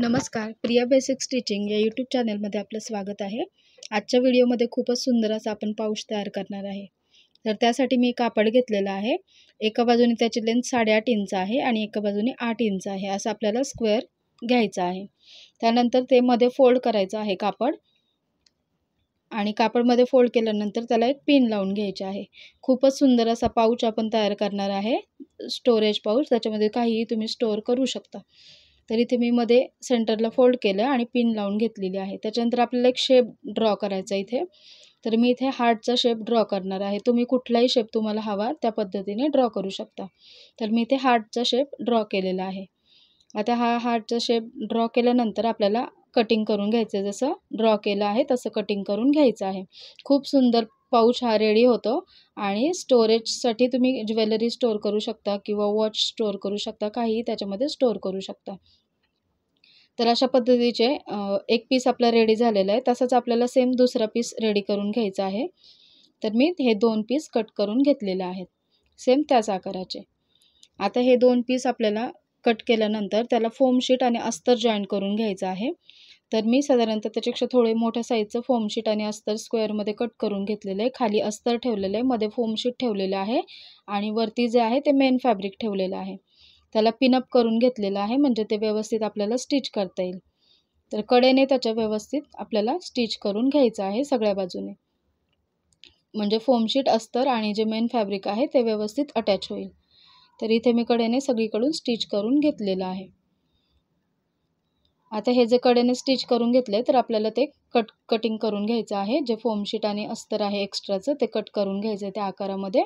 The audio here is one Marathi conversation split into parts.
नमस्कार प्रिया बेसिक स्टिचिंग या यूट्यूब चॅनलमध्ये आपलं स्वागत आहे आजच्या व्हिडिओमध्ये खूपच सुंदर असा आपण पाऊस तयार करणार आहे तर त्यासाठी मी कापड घेतलेला आहे एका बाजूने त्याची लेंथ साडेआठ इंच आहे आणि एका बाजूने आठ इंच आहे असं आपल्याला स्क्वेअर घ्यायचं आहे त्यानंतर ते मध्ये फोल्ड करायचं आहे कापड आणि कापडमध्ये फोल्ड केल्यानंतर त्याला एक पिन लावून घ्यायचं आहे खूपच सुंदर असा पाऊच आपण तयार करणार आहे स्टोरेज पाऊच त्याच्यामध्ये काहीही तुम्ही स्टोअर करू शकता तर इथे मी मध्ये सेंटरला फोल्ड केलं आणि पिन लावून घेतलेली आहे त्याच्यानंतर आपल्याला एक शेप ड्रॉ करायचा इथे तर मी इथे हार्टचा शेप ड्रॉ करणार आहे तुम्ही कुठलाही शेप तुम्हाला हवा त्या पद्धतीने ड्रॉ करू शकता तर मी इथे हार्टचा शेप ड्रॉ केलेला आहे आता हा हार्टचा शेप ड्रॉ केल्यानंतर आपल्याला कटिंग करून घ्यायचं जसं ड्रॉ केलं आहे तसं कटिंग करून घ्यायचं आहे खूप सुंदर पाऊच हा रेडी होतो आणि स्टोरेजसाठी तुम्ही ज्वेलरी स्टोअर करू शकता किंवा वॉच स्टोअर करू शकता काहीही त्याच्यामध्ये स्टोअर करू शकता तर अशा पद्धतीचे एक पीस आपला रेडी झालेलं आहे तसंच आपल्याला सेम दुसरा पीस रेडी करून घ्यायचा आहे तर मी हे दोन पीस कट करून घेतलेले आहेत सेम त्याच आकाराचे आता हे दोन पीस आपल्याला कट केल्यानंतर त्याला फोम शीट आणि अस्तर जॉईंट करून घ्यायचं आहे तर मी साधारणतः त्याच्यापेक्षा थोडे मोठ्या साईजचं फोमशीट आणि अस्तर स्क्वेअरमध्ये कट करून घेतलेलं आहे खाली अस्तर ठेवलेलं आहे मध्ये फोमशीट ठेवलेलं आहे आणि वरती जे आहे ते मेन फॅब्रिक ठेवलेलं आहे त्याला पिनअप करून घेतलेलं आहे म्हणजे ते व्यवस्थित आपल्याला स्टिच करता येईल तर कडेने त्याच्या व्यवस्थित आपल्याला स्टिच करून घ्यायचं आहे सगळ्या बाजूने म्हणजे फोमशीट अस्तर आणि जे मेन फॅब्रिक आहे ते व्यवस्थित अटॅच होईल तर इथे मी कडेने सगळीकडून स्टिच करून घेतलेलं आहे आता हे जे कडेने स्टिच करून घेतले तर आपल्याला ते कट कटिंग करून घ्यायचं आहे जे फोमशीट आणि अस्तर आहे एक्स्ट्राचं ते कट करून घ्यायचं त्या आकारामध्ये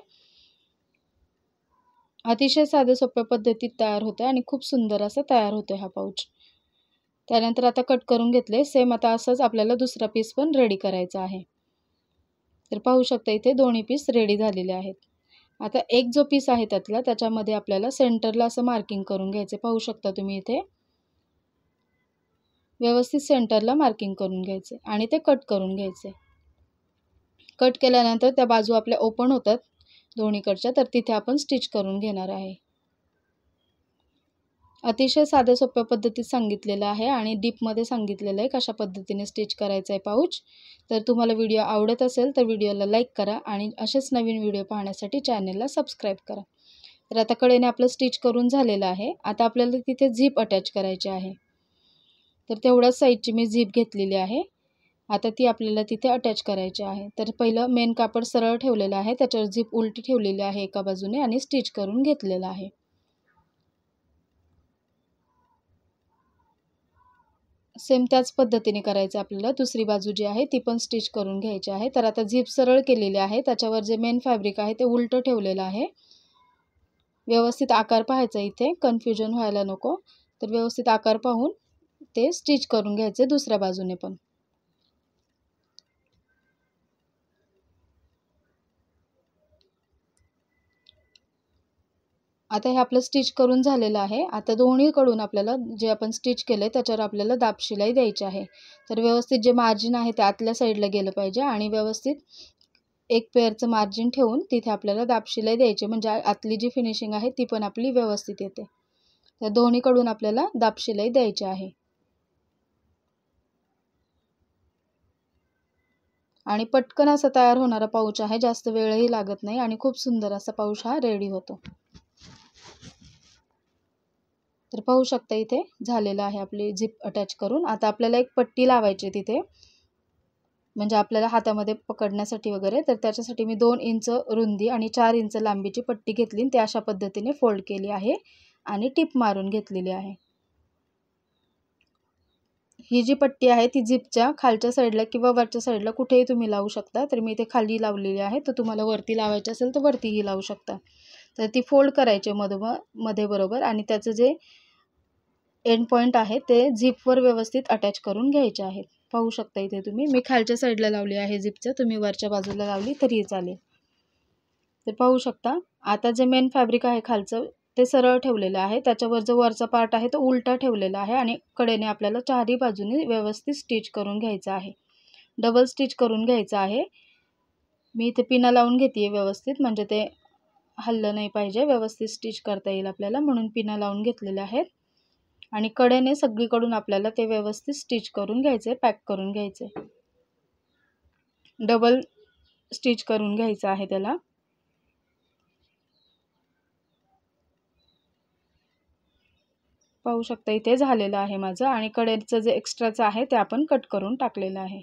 अतिशय साध्या सोप्या पद्धतीत तयार होतं आणि खूप सुंदर असं तयार होतो हा पाऊच त्यानंतर आता कट करून घेतले सेम आता असंच आपल्याला दुसरा पीस पण रेडी करायचा आहे तर पाहू शकता इथे दोन्ही पीस रेडी झालेले आहेत आता एक जो पीस आहे त्यातला त्याच्यामध्ये आपल्याला सेंटरला असं मार्किंग करून घ्यायचं पाहू शकता तुम्ही इथे व्यवस्थित सेंटरला मार्किंग करून घ्यायचे आणि ते कट करून घ्यायचे कट केल्यानंतर त्या बाजू आपल्या ओपन होतात दोन्हीकडच्या तर तिथे आपण स्टिच करून घेणार आहे अतिशय साध्या सोप्या पद्धतीत सांगितलेलं आहे आणि डीपमध्ये सांगितलेलं आहे कशा पद्धतीने स्टिच करायचं आहे पाऊच तर तुम्हाला व्हिडिओ आवडत असेल तर व्हिडिओला लाईक करा आणि असेच नवीन व्हिडिओ पाहण्यासाठी चॅनेलला सबस्क्राईब करा तर आता कडेने आपलं स्टिच करून झालेलं आहे आता आपल्याला तिथे झीप अटॅच करायची आहे तर तेवढ्याच साईजची मी झीप घेतलेली आहे आता ती आपल्याला तिथे अटॅच करायची आहे तर पहिलं मेन कापड सरळ ठेवलेलं आहे त्याच्यावर झीप उलटी ठेवलेली आहे एका बाजूने आणि स्टिच करून घेतलेलं आहे सेम त्याच पद्धतीने करायचं आपल्याला दुसरी बाजू जी आहे ती पण स्टिच करून घ्यायची आहे तर आता झीप सरळ केलेली आहे त्याच्यावर जे मेन फॅब्रिक आहे ते उलटं ठेवलेलं आहे व्यवस्थित आकार पाहायचा इथे कन्फ्युजन व्हायला नको तर व्यवस्थित आकार पाहून ते स्टिच करून घ्यायचे दुसऱ्या बाजूने पण आता हे आपलं स्टिच करून झालेलं आहे आता दोन्हीकडून आपल्याला जे आपण स्टिच केले त्याच्यावर आपल्याला दापशिलाई द्यायची आहे तर व्यवस्थित जे मार्जिन आहे ते आतल्या साईडला गेलं पाहिजे आणि व्यवस्थित एक पेअरचं मार्जिन ठेवून तिथे आपल्याला दापशिलाई द्यायची म्हणजे आतली जी फिनिशिंग आहे ती पण आपली व्यवस्थित येते तर दोन्हीकडून आपल्याला दापशिलाई द्यायची आहे आणि पटकन असा तयार होणारा पाऊच आहे जास्त वेळही लागत नाही आणि खूप सुंदर असा पाऊच हा रेडी होतो तर पाहू शकता इथे झालेलं आहे आपली झिप अटॅच करून आता आपल्याला एक पट्टी लावायची तिथे म्हणजे आपल्याला हातामध्ये पकडण्यासाठी वगैरे तर त्याच्यासाठी मी दोन इंच रुंदी आणि चार इंच लांबीची पट्टी घेतली ते अशा पद्धतीने फोल्ड केली आहे आणि टिप मारून घेतलेली आहे ही जी पट्टी आहे ती झिपच्या खालच्या साईडला किंवा वरच्या साईडला कुठेही तुम्ही लावू शकता तर मी इथे खाली लावलेली आहे तर तुम्हाला वरती लावायची असेल तर वरतीही लावू शकता तर ती फोल्ड करायची मधोबा मध्ये बरोबर आणि त्याचं जे एंड पॉईंट आहे ते झिपवर व्यवस्थित अटॅच करून घ्यायचे आहेत पाहू शकता इथे तुम्ही मी खालच्या साईडला लावली आहे झिपचं तुम्ही वरच्या बाजूला लावली तरीही चालेल तर पाहू शकता आता जे मेन फॅब्रिक आहे खालचं ते सरळ ठेवलेलं आहे त्याच्यावर जो वरचा पार्ट आहे तो उलटा ठेवलेला आहे आणि कडेने आपल्याला चारही बाजूने व्यवस्थित स्टिच करून घ्यायचं आहे डबल स्टिच करून घ्यायचं आहे मी इथे पिना लावून घेते व्यवस्थित म्हणजे ते हल्लं नाही पाहिजे व्यवस्थित स्टिच करता येईल आपल्याला म्हणून पिना लावून घेतलेल्या आहेत आणि कडेने सगळीकडून आपल्याला ते व्यवस्थित स्टिच करून घ्यायचे पॅक करून घ्यायचे डबल स्टिच करून घ्यायचं आहे त्याला पाहू शकता इथे झालेलं आहे माझं आणि कडेचं जे एक्स्ट्राचं आहे ते आपण कट करून टाकलेलं आहे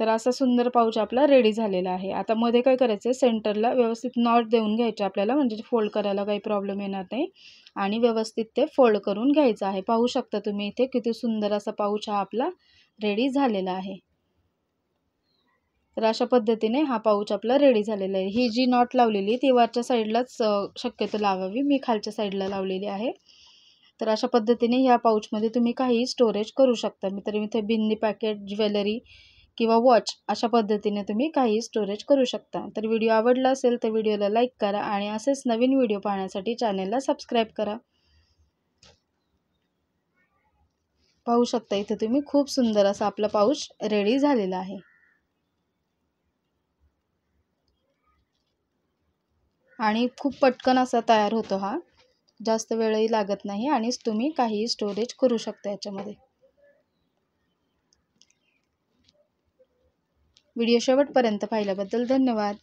तर असा सुंदर पाऊच आपला रेडी झालेला आहे आता मध्ये काय करायचं आहे सेंटरला व्यवस्थित नॉट देऊन घ्यायचे आपल्याला म्हणजे फोल्ड करायला काही प्रॉब्लेम येणार नाही आणि व्यवस्थित ते फोल्ड करून घ्यायचं आहे पाहू शकता तुम्ही इथे किती सुंदर असा पाऊच हा आपला रेडी झालेला आहे तर अशा पद्धतीने हा पाऊच आपला रेडी झालेला आहे ही जी नॉट लावलेली ती वरच्या साईडलाच शक्यतो लावावी मी खालच्या साईडला लावलेली आहे तर अशा पद्धतीने ह्या पाऊचमध्ये तुम्ही काही स्टोरेज करू शकता मी तर इथे बिंदी पॅकेट ज्वेलरी किंवा वॉच अशा पद्धतीने तुम्ही काही स्टोरेज करू शकता तर व्हिडिओ आवडला असेल तर व्हिडिओला लाईक करा आणि असेच नवीन व्हिडिओ पाहण्यासाठी चॅनेलला सबस्क्राईब करा पाहू शकता इथे तुम्ही खूप सुंदर असा आपला पाऊच रेडी झालेला आहे आणि खूप पटकन असा तयार होतो हा जास्त वेळही लागत नाही आणि तुम्ही काहीही स्टोरेज करू शकता याच्यामध्ये व्हिडिओ शेवटपर्यंत पाहिल्याबद्दल धन्यवाद